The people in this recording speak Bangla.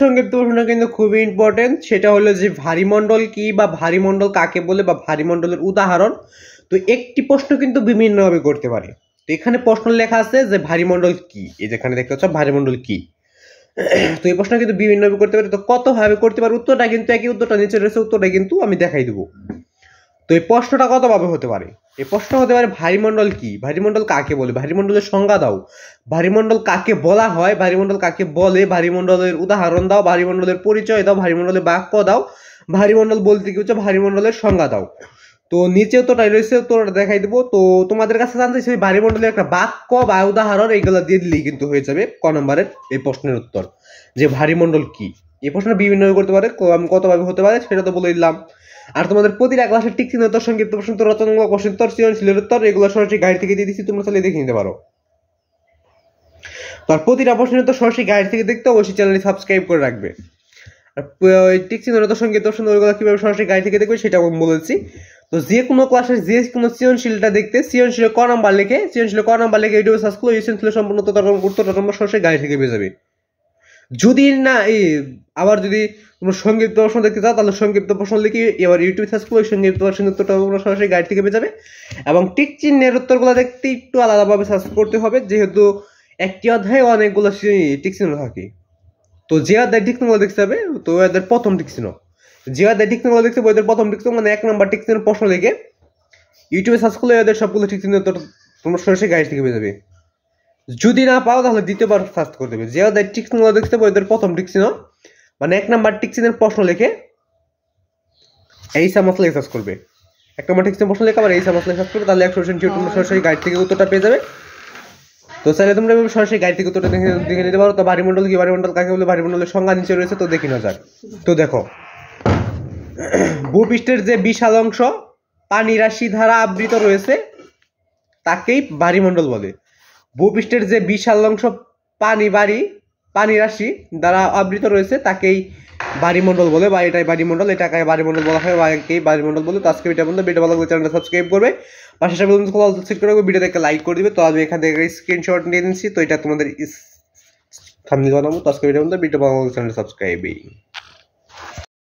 সংক্ষিপ্ত প্রশ্ন কিন্তু খুবই ইম্পর্টেন্ট সেটা হলো যে ভারীমণ্ডল কি বা ভারীমণ্ডল কাকে বলে বা ভারীমণ্ডলের উদাহরণ তো একটি প্রশ্ন কিন্তু বিভিন্নভাবে করতে পারে তো এখানে প্রশ্ন লেখা আছে যে ভারীমণ্ডল কি এই যেখানে দেখতে পাচ্ছ ভারীমণ্ডল কি তো এই প্রশ্ন কিন্তু বিভিন্নভাবে করতে পারে তো কতভাবে করতে পারে উত্তরটা কিন্তু একই উত্তরটা নিচে রয়েছে উত্তরটা কিন্তু আমি দেখাই দেবো তো এই প্রশ্নটা কতভাবে হতে পারে এই প্রশ্ন হতে পারে ভারিমণ্ডল কি ভারিমণ্ডল কাকে বলে ভারিমণ্ডলের সংজ্ঞা দাও ভারিমণ্ডল কাকে বলা হয় ভারিমণ্ডল কাকে বলে ভারিমণ্ডলের উদাহরণ দাও ভারিমণ্ডলের পরিচয় দাও ভারিমণ্ডলের বাক্য দাও ভারিমণ্ডল বলতে কি হচ্ছে ভারিমণ্ডলের সংজ্ঞা দাও তো নিচে তোটাই রয়েছে তোটা দেখাই দেবো তো তোমাদের কাছে জানতে চাই ভারিমণ্ডলের একটা বাক্য বা উদাহরণ এইগুলো দিয়ে দিলেই কিন্তু হয়ে যাবে ক নম্বরের এই প্রশ্নের উত্তর যে ভারিমণ্ডল কি এই প্রশ্ন বিভিন্ন করতে পারে কতভাবে হতে পারে সেটা তো বলে দিলাম আর তোমাদের প্রতিটা ক্লাসের টিক চিহ্ন তোর সংক্ষিপ্ত প্রশ্ন তোর রচনা প্রশ্ন উত্তর সৃজনশীলের উত্তর এগুলো সরাসরি গাইড থেকে দিয়ে দিচ্ছি তোমরা তাহলে দেখে নিতে পারো আর প্রতিটা প্রশ্নের উত্তর সরাসরি গাইড থেকে দেখতে অবশ্যই চ্যানেলটি সাবস্ক্রাইব করে রাখবে আর ঠিক চিহ্ন তোর সংক্ষিপ্ত প্রশ্ন ওইগুলো কীভাবে সরাসরি গাইড থেকে দেখবে সেটা আমি বলেছি তো যে কোনো ক্লাসের যে কোনো সৃজনশীলটা দেখতে সৃজনশীলের ক নাম্বার লিখে সৃজনশীলের ক নাম্বার লিখে ইউটিউবে সার্চ করলে সৃজনশীলের সম্পূর্ণ উত্তর উত্তর নম্বর সরাসরি গাইড থেকে পেয়ে যাবে যদি না এই আবার যদি কোনো সংক্ষিপ্ত প্রশ্ন দেখতে চাও তাহলে সংক্ষিপ্ত প্রশ্ন লিখে এবার ইউটিউব সার্চ করলে সংক্ষিপ্ত প্রশ্ন উত্তরটা তোমরা সরাসরি গাইড থেকে পেয়ে যাবে এবং টিক চিহ্নের উত্তরগুলো দেখতে একটু আলাদাভাবে সার্চ করতে হবে যেহেতু একটি অধ্যায়ে অনেকগুলো টিক চিহ্ন থাকে তো যে অধ্যায় টিক চিহ্ন দেখতে হবে তো এদের প্রথম টিক চিহ্ন যে অধ্যায় টিক চিহ্ন দেখতে হবে ওদের প্রথম টিক চিহ্ন মানে এক নম্বর টিক চিহ্নের প্রশ্ন লিখে ইউটিউবে সার্চ করলে এদের সবগুলো টিক চিহ্ন উত্তর তোমরা সরাসরি গাইড থেকে পেয়ে যাবে যদি না পাও তাহলে দ্বিতীয়বার সার্চ করে দেবে যে ওদের টিক চিহ্ন দেখতে পাবে ওদের প্রথম টিক চিহ্ন মানে এক নাম্বার টিক চিহ্নের প্রশ্ন লিখে এই সামাস লেখে সার্চ করবে এক নম্বর টিক প্রশ্ন লেখে আবার এই সামাস লেখে সার্চ করবে তাহলে একশো পার্সেন্ট তোমরা সরাসরি গাইড থেকে উত্তরটা পেয়ে যাবে তো তাহলে তোমরা সরাসরি গাইড থেকে উত্তরটা দেখে দেখে নিতে পারো তো বাড়িমণ্ডল কি বাড়িমণ্ডল কাকে বলে বাড়িমণ্ডলের সংজ্ঞা নিচে রয়েছে তো দেখি না যাক তো দেখো ভূপৃষ্ঠের যে বিশাল অংশ পানি রাশি দ্বারা আবৃত রয়েছে তাকেই বাড়িমণ্ডল বলে ভূপৃষ্ঠের যে বিশাল অংশ পানি বাড়ি পানি রাশি দ্বারা আবৃত রয়েছে তাকেই বাড়িমণ্ডল বলে বা এটাই বাড়িমণ্ডল এটাকে বাড়িমণ্ডল বলা হয় বা বাড়িমণ্ডল বলে তো আজকে ভিডিও বন্ধু ভিডিও ভালো চ্যানেলটা সাবস্ক্রাইব করবে পাশে সব বন্ধু কল সেট করবে ভিডিওতে একটা লাইক করে দিবে তো আমি এখান থেকে স্ক্রিনশট নিয়ে নিচ্ছি তো এটা তোমাদের থামনি বানাবো তো আজকে ভিডিও বন্ধু ভিডিও ভালো চ্যানেল সাবস্ক্রাইবিং